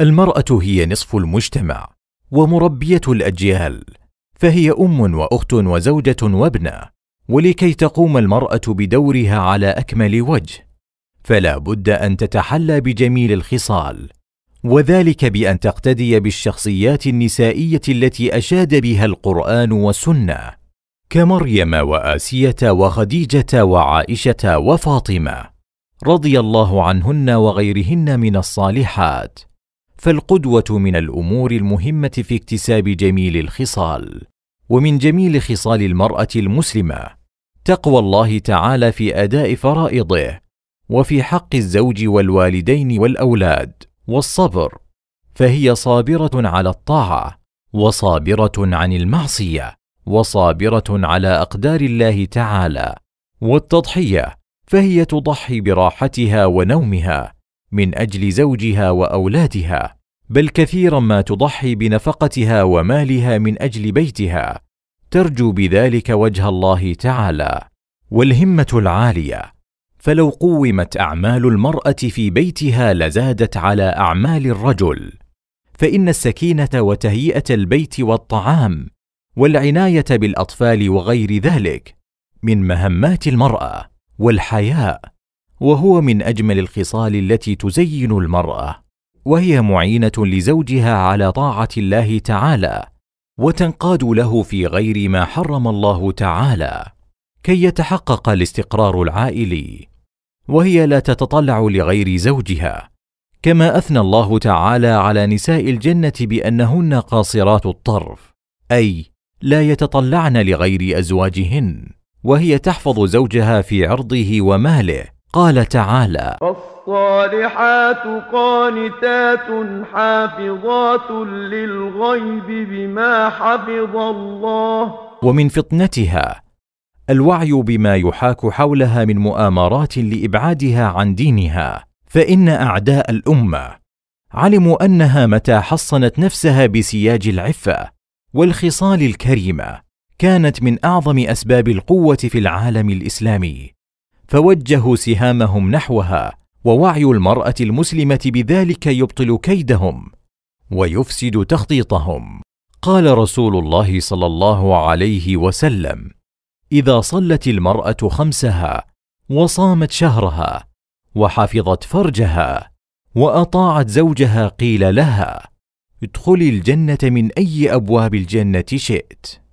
المرأة هي نصف المجتمع ومربية الأجيال، فهي أم وأخت وزوجة وابنة، ولكي تقوم المرأة بدورها على أكمل وجه، فلا بد أن تتحلى بجميل الخصال، وذلك بأن تقتدي بالشخصيات النسائية التي أشاد بها القرآن والسنة، كمريم وآسية وخديجة وعائشة وفاطمة، رضي الله عنهن وغيرهن من الصالحات. فالقدوه من الامور المهمه في اكتساب جميل الخصال ومن جميل خصال المراه المسلمه تقوى الله تعالى في اداء فرائضه وفي حق الزوج والوالدين والاولاد والصبر فهي صابره على الطاعه وصابره عن المعصيه وصابره على اقدار الله تعالى والتضحيه فهي تضحي براحتها ونومها من اجل زوجها واولادها بل كثيرا ما تضحي بنفقتها ومالها من اجل بيتها ترجو بذلك وجه الله تعالى والهمه العاليه فلو قومت اعمال المراه في بيتها لزادت على اعمال الرجل فان السكينه وتهيئه البيت والطعام والعنايه بالاطفال وغير ذلك من مهمات المراه والحياء وهو من اجمل الخصال التي تزين المراه وهي معينه لزوجها على طاعه الله تعالى وتنقاد له في غير ما حرم الله تعالى كي يتحقق الاستقرار العائلي وهي لا تتطلع لغير زوجها كما اثنى الله تعالى على نساء الجنه بانهن قاصرات الطرف اي لا يتطلعن لغير ازواجهن وهي تحفظ زوجها في عرضه وماله قال تعالى فالصالحات قانتات حافظات للغيب بما حفظ الله ومن فطنتها الوعي بما يحاك حولها من مؤامرات لابعادها عن دينها فان اعداء الامه علموا انها متى حصنت نفسها بسياج العفه والخصال الكريمه كانت من اعظم اسباب القوه في العالم الاسلامي فوجهوا سهامهم نحوها ووعي المراه المسلمه بذلك يبطل كيدهم ويفسد تخطيطهم قال رسول الله صلى الله عليه وسلم اذا صلت المراه خمسها وصامت شهرها وحفظت فرجها واطاعت زوجها قيل لها ادخلي الجنه من اي ابواب الجنه شئت